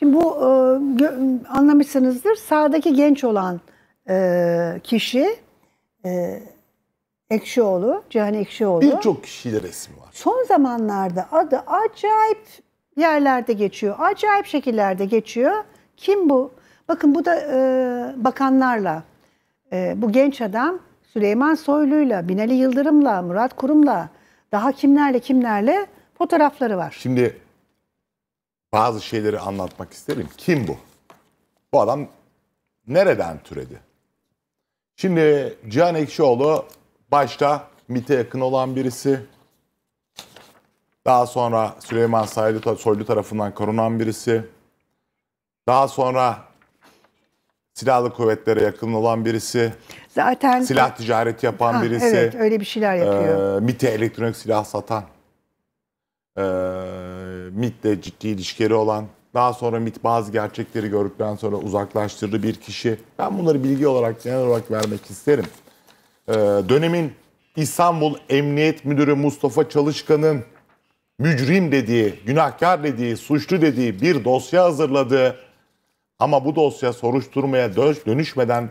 Şimdi bu e, anlamışsınızdır. Sağdaki genç olan e, kişi e, Ekşioğlu, Cihan Ekşioğlu. Birçok kişiyle resmi var. Son zamanlarda adı acayip yerlerde geçiyor. Acayip şekillerde geçiyor. Kim bu? Bakın bu da e, bakanlarla. E, bu genç adam Süleyman Soylu'yla, Binali Yıldırım'la, Murat Kurum'la, daha kimlerle kimlerle fotoğrafları var. Şimdi bazı şeyleri anlatmak isterim. Kim bu? Bu adam nereden türedi? Şimdi Cihan Ekşioğlu başta MIT'e yakın olan birisi. Daha sonra Süleyman Saylı, Soylu tarafından korunan birisi. Daha sonra silahlı kuvvetlere yakın olan birisi. Zaten silah ticareti yapan ha, birisi. Evet, öyle bir şeyler yapıyor. E, MIT'e elektronik silah satan. E, MIT'le ciddi ilişkileri olan, daha sonra MIT bazı gerçekleri gördükten sonra uzaklaştırdığı bir kişi. Ben bunları bilgi olarak, genel olarak vermek isterim. Ee, dönemin İstanbul Emniyet Müdürü Mustafa Çalışkan'ın mücrim dediği, günahkar dediği, suçlu dediği bir dosya hazırladığı ama bu dosya soruşturmaya dönüşmeden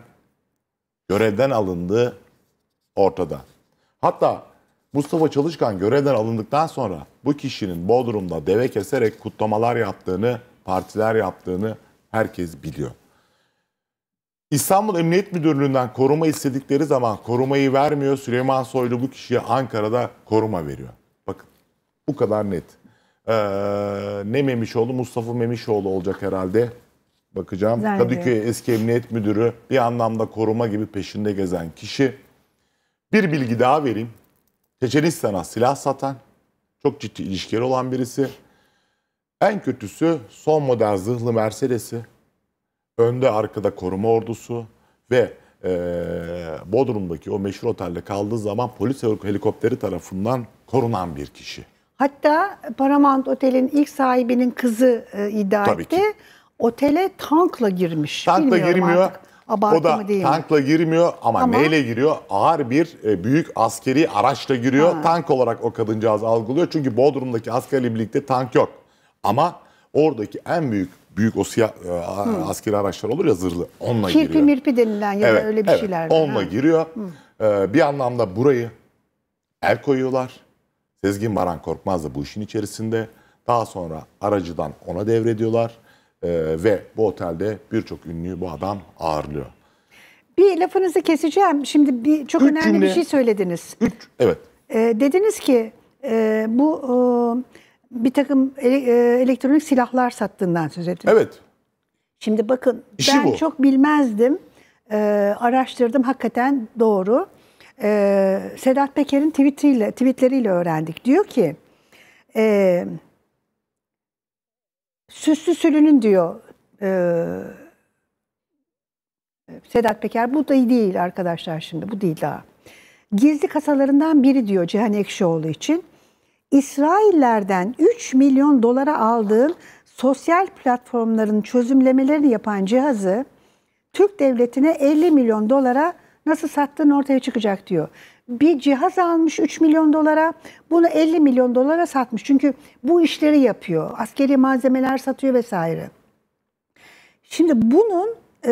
görevden alındığı ortada. Hatta Mustafa Çalışkan görevden alındıktan sonra bu kişinin Bodrum'da deve keserek kutlamalar yaptığını, partiler yaptığını herkes biliyor. İstanbul Emniyet Müdürlüğü'nden koruma istedikleri zaman korumayı vermiyor. Süleyman Soylu bu kişiye Ankara'da koruma veriyor. Bakın bu kadar net. Ee, ne Memişoğlu? Mustafa Memişoğlu olacak herhalde. Bakacağım. Zerbi. Kadıköy eski emniyet müdürü bir anlamda koruma gibi peşinde gezen kişi. Bir bilgi daha vereyim. Çeçenistan'a silah satan, çok ciddi ilişkileri olan birisi. En kötüsü son model zırhlı Mercedes'i, önde arkada koruma ordusu ve e, Bodrum'daki o meşhur otelde kaldığı zaman polis helikopteri tarafından korunan bir kişi. Hatta Paramount Otel'in ilk sahibinin kızı e, iddia Tabii etti. Ki. Otele tankla girmiş. Tankla Bilmiyorum girmiyor. Artık. Abartı o da mı değil tankla girmiyor ama, ama neyle giriyor? Ağır bir e, büyük askeri araçla giriyor. Ha. Tank olarak o kadıncağız algılıyor. Çünkü Bodrum'daki askeri birlikte tank yok. Ama oradaki en büyük büyük o siyah e, askeri araçlar olur ya zırhlı. Onunla Kirpi giriyor. Kirpi mirpi denilen ya evet, öyle bir evet, şeyler. Onunla ha. giriyor. Ee, bir anlamda burayı el koyuyorlar. Sezgin Baran Korkmaz da bu işin içerisinde. Daha sonra aracıdan ona devrediyorlar. E, ve bu otelde birçok ünlüyü bu adam ağırlıyor. Bir lafınızı keseceğim. Şimdi bir çok üç önemli cümle, bir şey söylediniz. Üç, evet. E, dediniz ki e, bu e, bir takım ele, e, elektronik silahlar sattığından söz ettiniz. Evet. Şimdi bakın İşi ben bu. çok bilmezdim. E, araştırdım hakikaten doğru. E, Sedat Peker'in tweetiyle, tweetleriyle öğrendik. Diyor ki e, Süslü Sülün'ün diyor e, Sedat Peker. Bu da değil arkadaşlar şimdi. Bu değil daha. Gizli kasalarından biri diyor Cihan Ekşioğlu için. İsraillerden 3 milyon dolara aldığım sosyal platformların çözümlemelerini yapan cihazı Türk devletine 50 milyon dolara nasıl sattığın ortaya çıkacak diyor bir cihaz almış 3 milyon dolara, bunu 50 milyon dolara satmış. Çünkü bu işleri yapıyor. Askeri malzemeler satıyor vesaire. Şimdi bunun e,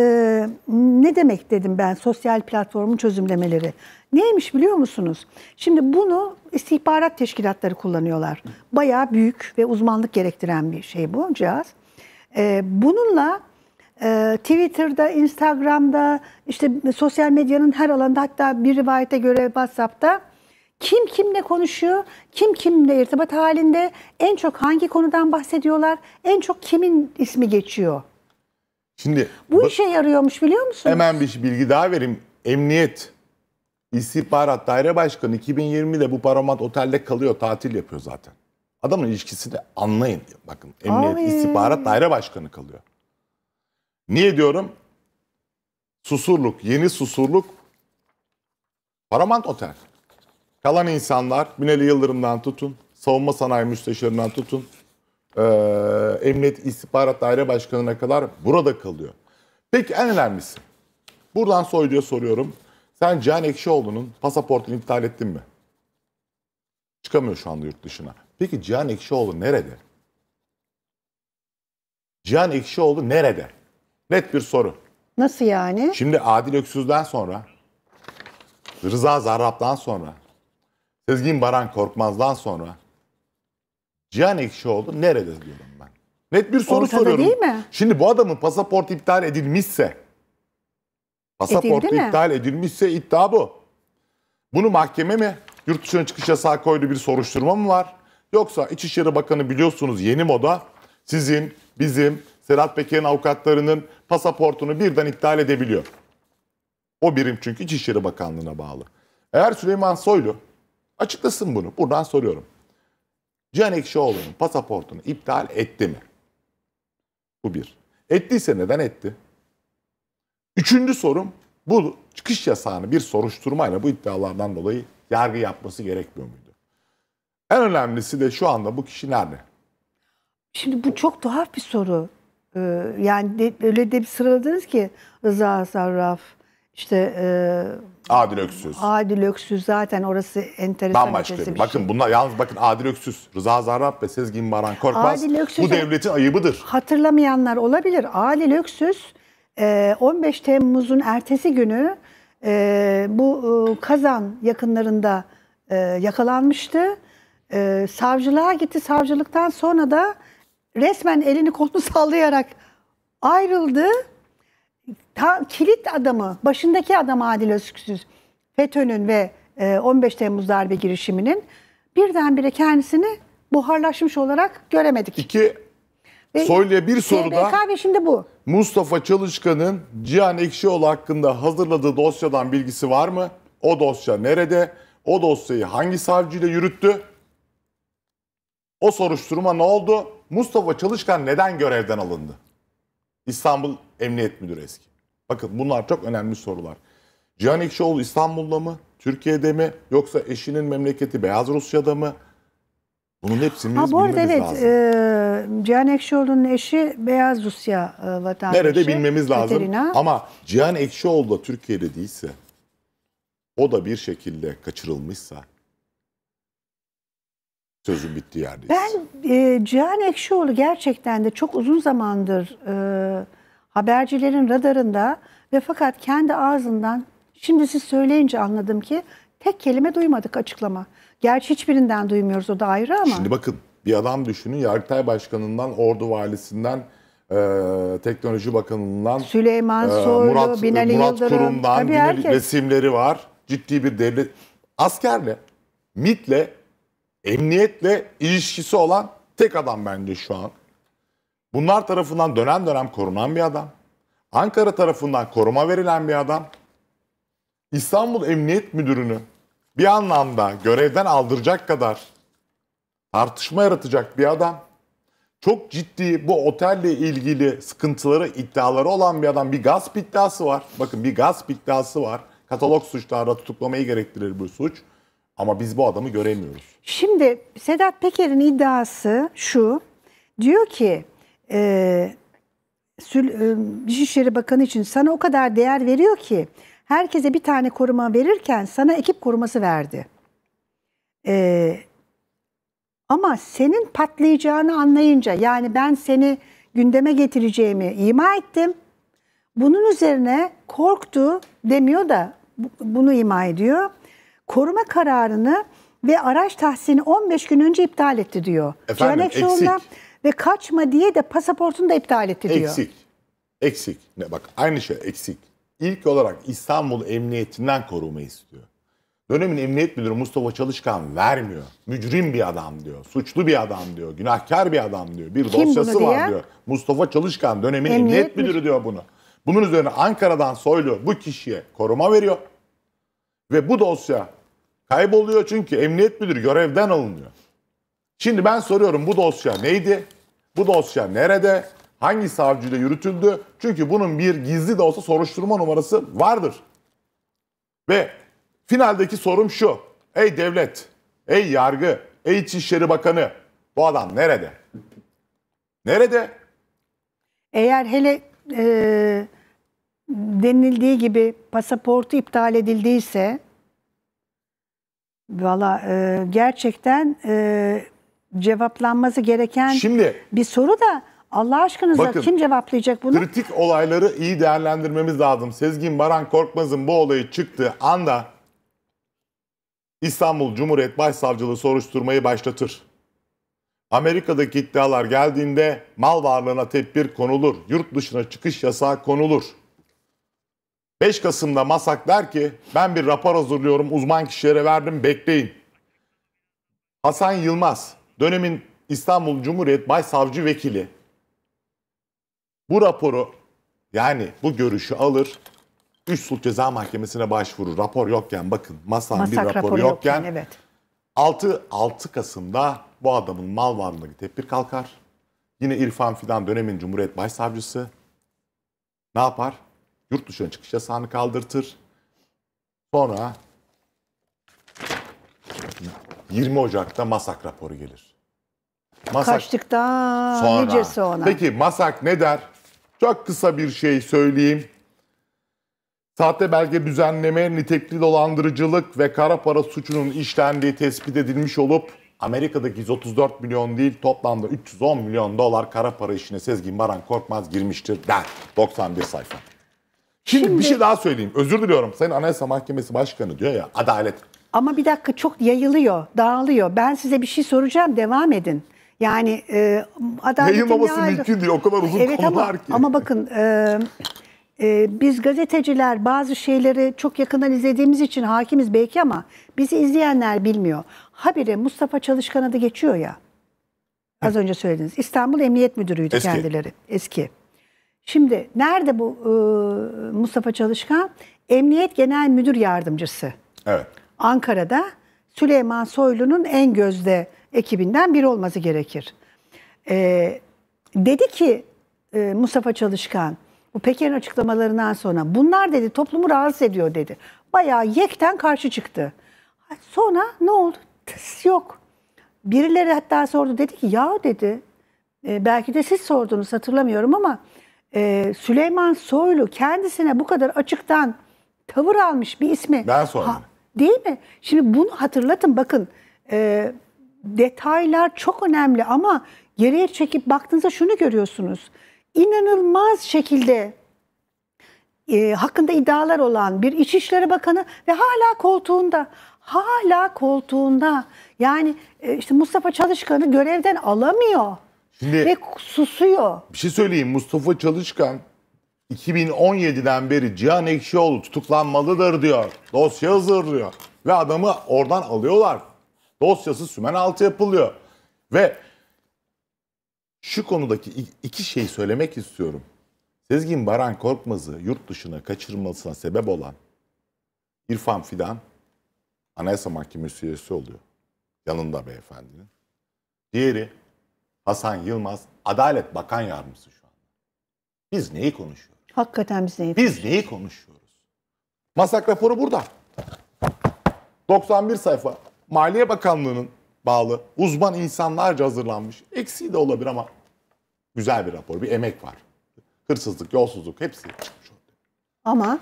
ne demek dedim ben sosyal platformun çözümlemeleri. Neymiş biliyor musunuz? Şimdi bunu istihbarat teşkilatları kullanıyorlar. Bayağı büyük ve uzmanlık gerektiren bir şey bu cihaz. E, bununla ee, Twitter'da, Instagram'da, işte sosyal medyanın her alanda hatta bir rivayete göre WhatsApp'ta kim kimle konuşuyor, kim kimle irtibat halinde, en çok hangi konudan bahsediyorlar, en çok kimin ismi geçiyor. Şimdi bu, işe yarıyormuş biliyor musun? Hemen bir bilgi daha vereyim. Emniyet İstihbarat Daire Başkanı 2020'de bu paramat Otel'de kalıyor, tatil yapıyor zaten. Adamın ilişkisini anlayın. Bakın Emniyet Ay. İstihbarat Daire Başkanı kalıyor. Niye diyorum? Susurluk, yeni Susurluk Paramount Otel. Kalan insanlar Binali Yıldırım'dan tutun, savunma sanayi müsteşarından tutun, e, Emniyet İstihbarat Daire Başkanı'na kadar burada kalıyor. Peki en önemlisi. Buradan Soylu'ya soruyorum. Sen Cihan Ekşioğlu'nun pasaportunu iptal ettin mi? Çıkamıyor şu anda yurt dışına. Peki Cihan Ekşioğlu nerede? Cihan Ekşioğlu nerede? Net bir soru. Nasıl yani? Şimdi Adil Öksüz'den sonra, Rıza Zarrab'dan sonra, Sezgin Baran Korkmaz'dan sonra Cihan Ekşioğlu nerede diyorum ben. Net bir soru Ortada soruyorum. değil mi? Şimdi bu adamın pasaport iptal edilmişse, pasaport iptal edilmişse iddia bu. Bunu mahkeme mi, yurt dışına çıkış yasağı koydu bir soruşturma mı var? Yoksa İçişleri Bakanı biliyorsunuz yeni moda sizin, bizim, Serhat Peker'in avukatlarının pasaportunu birden iptal edebiliyor. O birim çünkü İçişleri Bakanlığı'na bağlı. Eğer Süleyman Soylu açıklasın bunu. Buradan soruyorum. Cihan Ekşioğlu'nun pasaportunu iptal etti mi? Bu bir. Ettiyse neden etti? Üçüncü sorum bu çıkış yasağını bir soruşturmayla bu iddialardan dolayı yargı yapması gerekmiyor muydu? En önemlisi de şu anda bu kişi nerede? Şimdi bu çok tuhaf bir soru. Ee, yani de, öyle de bir sıraladınız ki Rıza Sarraf, işte e, Adil Öksüz. Adil Öksüz zaten orası enteresan Bambaşka bir şey. Bakın bunlar yalnız bakın Adil Öksüz, Rıza Zarrab ve Sezgin Baran Korkmaz Adil Öksüz, bu devletin ayıbıdır. Hatırlamayanlar olabilir. Adil Öksüz 15 e, Temmuz'un ertesi günü e, bu e, Kazan yakınlarında yakalanmıştı. savcılığa gitti. Savcılıktan sonra da resmen elini kolunu sallayarak ayrıldı. Ta, kilit adamı, başındaki adam Adil Özküsüz, FETÖ'nün ve e, 15 Temmuz darbe girişiminin birdenbire kendisini buharlaşmış olarak göremedik. İki ve Soylu'ya bir soruda şimdi bu. Mustafa Çalışkan'ın Cihan Ekşioğlu hakkında hazırladığı dosyadan bilgisi var mı? O dosya nerede? O dosyayı hangi savcıyla yürüttü? O soruşturma ne oldu? Mustafa Çalışkan neden görevden alındı? İstanbul Emniyet Müdürü eski. Bakın bunlar çok önemli sorular. Cihan Ekşioğlu İstanbul'da mı? Türkiye'de mi? Yoksa eşinin memleketi Beyaz Rusya'da mı? Bunun hepsini ha, bu arada evet, lazım. E, Cihan Ekşioğlu'nun eşi Beyaz Rusya e, vatandaşı. Nerede bilmemiz lazım. Katerina. Ama Cihan Ekşioğlu da Türkiye'de değilse, o da bir şekilde kaçırılmışsa, Sözüm bitti yani. Ben e, Cihan Ekşioğlu gerçekten de çok uzun zamandır e, habercilerin radarında ve fakat kendi ağzından şimdi siz söyleyince anladım ki tek kelime duymadık açıklama. Gerçi hiçbirinden duymuyoruz o da ayrı ama. Şimdi bakın bir adam düşünün Yargıtay Başkanı'ndan, Ordu Valisi'nden, e, Teknoloji Bakanı'ndan, Süleyman e, Soylu, e, Murat, Binali Murat Yıldırım, Kurum'dan Binali, herkes. resimleri var. Ciddi bir devlet askerle, MIT'le emniyetle ilişkisi olan tek adam bence şu an. Bunlar tarafından dönem dönem korunan bir adam. Ankara tarafından koruma verilen bir adam. İstanbul Emniyet Müdürünü bir anlamda görevden aldıracak kadar tartışma yaratacak bir adam. Çok ciddi bu otelle ilgili sıkıntıları, iddiaları olan bir adam. Bir gasp iddiası var. Bakın bir gasp iddiası var. Katalog suçlarla tutuklamayı gerektirir bu suç. Ama biz bu adamı göremiyoruz. Şimdi Sedat Peker'in iddiası şu. Diyor ki e, Sül, e, Dışişleri Bakanı için sana o kadar değer veriyor ki herkese bir tane koruma verirken sana ekip koruması verdi. E, ama senin patlayacağını anlayınca yani ben seni gündeme getireceğimi ima ettim. Bunun üzerine korktu demiyor da bunu ima ediyor koruma kararını ve araç tahsini 15 gün önce iptal etti diyor. Efendim eksik. Ve kaçma diye de pasaportunu da iptal etti diyor. Eksik. Eksik. Ne bak aynı şey eksik. İlk olarak İstanbul Emniyetinden koruma istiyor. Dönemin Emniyet Müdürü Mustafa Çalışkan vermiyor. Mücrim bir adam diyor. Suçlu bir adam diyor. Günahkar bir adam diyor. Bir Kim dosyası var diye? diyor. Mustafa Çalışkan dönemin Emniyet, Emniyet Müdürü diyor bunu. Bunun üzerine Ankara'dan Soylu bu kişiye koruma veriyor. Ve bu dosya Kayboluyor çünkü emniyet müdürü görevden alınıyor. Şimdi ben soruyorum bu dosya neydi? Bu dosya nerede? Hangi savcıyla yürütüldü? Çünkü bunun bir gizli de olsa soruşturma numarası vardır. Ve finaldeki sorum şu. Ey devlet, ey yargı, ey İçişleri Bakanı bu adam nerede? Nerede? Eğer hele e, denildiği gibi pasaportu iptal edildiyse Valla e, gerçekten e, cevaplanması gereken Şimdi, bir soru da Allah aşkınıza bakın, kim cevaplayacak bunu? Kritik olayları iyi değerlendirmemiz lazım. Sezgin Baran Korkmaz'ın bu olayı çıktığı anda İstanbul Cumhuriyet Başsavcılığı soruşturmayı başlatır. Amerika'daki iddialar geldiğinde mal varlığına tedbir konulur, yurt dışına çıkış yasağı konulur. 5 Kasım'da Masak der ki ben bir rapor hazırlıyorum uzman kişilere verdim bekleyin. Hasan Yılmaz dönemin İstanbul Cumhuriyet Başsavcı Vekili bu raporu yani bu görüşü alır Üst Sulh Ceza Mahkemesi'ne başvurur. Rapor yokken bakın masanın Masak bir raporu, raporu yokken, yokken evet. 6, 6 Kasım'da bu adamın mal varlığındaki tepki kalkar. Yine İrfan Fidan dönemin Cumhuriyet Başsavcısı ne yapar? Yurt dışına çıkış yasağını kaldırtır. Sonra 20 Ocak'ta Masak raporu gelir. Masak, Kaçtıktan sonra. nicesi ona. Peki Masak ne der? Çok kısa bir şey söyleyeyim. Sahte belge düzenleme, nitekli dolandırıcılık ve kara para suçunun işlendiği tespit edilmiş olup Amerika'daki 134 milyon değil toplamda 310 milyon dolar kara para işine Sezgin Baran Korkmaz girmiştir der. 91 sayfa. Şimdi, Şimdi bir şey daha söyleyeyim. Özür diliyorum. Sayın Anayasa Mahkemesi Başkanı diyor ya adalet. Ama bir dakika çok yayılıyor, dağılıyor. Ben size bir şey soracağım, devam edin. Yani e, adaletin... Yayılmaması mümkün değil, o kadar uzun evet, konular ama, ki. Ama bakın, e, e, biz gazeteciler bazı şeyleri çok yakından izlediğimiz için hakimiz belki ama bizi izleyenler bilmiyor. Habire Mustafa Çalışkan adı geçiyor ya. Az önce söylediniz. İstanbul Emniyet Müdürü'ydü Eski. kendileri. Eski. Şimdi nerede bu e, Mustafa Çalışkan? Emniyet Genel Müdür Yardımcısı. Evet. Ankara'da Süleyman Soylu'nun en gözde ekibinden biri olması gerekir. E, dedi ki e, Mustafa Çalışkan, bu Peker'in açıklamalarından sonra bunlar dedi toplumu rahatsız ediyor dedi. Bayağı yekten karşı çıktı. Sonra ne oldu? Tıs yok. Birileri hatta sordu dedi ki ya dedi e, belki de siz sordunuz hatırlamıyorum ama e, Süleyman Soylu kendisine bu kadar açıktan tavır almış bir ismi. Ben sonra. değil mi? Şimdi bunu hatırlatın bakın. E, detaylar çok önemli ama geriye çekip baktığınızda şunu görüyorsunuz. İnanılmaz şekilde e, hakkında iddialar olan bir İçişleri Bakanı ve hala koltuğunda. Hala koltuğunda. Yani e, işte Mustafa Çalışkan'ı görevden alamıyor. Şimdi Ve susuyor. bir şey söyleyeyim Mustafa Çalışkan 2017'den beri Cihan Ekşioğlu tutuklanmalıdır diyor. Dosya hazır diyor. Ve adamı oradan alıyorlar. Dosyası sümen altı yapılıyor. Ve şu konudaki iki şey söylemek istiyorum. Sezgin Baran Korkmaz'ı yurt dışına kaçırılmasına sebep olan İrfan Fidan Anayasa Mahkemesi üyesi oluyor. Yanında beyefendinin. Diğeri Hasan Yılmaz Adalet Bakan Yardımcısı şu an. Biz neyi konuşuyoruz? Hakikaten biz neyi Biz neyi konuşuyoruz? Masak raporu burada. 91 sayfa. Maliye Bakanlığı'nın bağlı uzman insanlarca hazırlanmış. Eksiği de olabilir ama güzel bir rapor, bir emek var. Hırsızlık, yolsuzluk hepsi çıkmış oldu. Ama?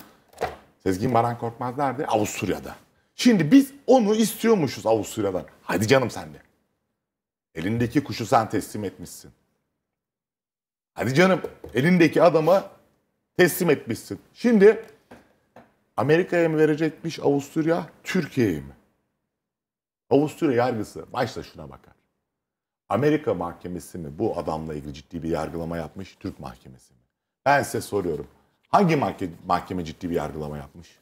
Sezgin Baran Korkmaz nerede? Avusturya'da. Şimdi biz onu istiyormuşuz Avusturya'dan. Hadi canım sen de. Elindeki kuşu sen teslim etmişsin. Hadi canım elindeki adama teslim etmişsin. Şimdi Amerika'ya mı verecekmiş Avusturya, Türkiye'ye mi? Avusturya yargısı başta şuna bakar. Amerika mahkemesi mi bu adamla ilgili ciddi bir yargılama yapmış, Türk mahkemesi mi? Ben size soruyorum. Hangi mahkeme ciddi bir yargılama yapmış?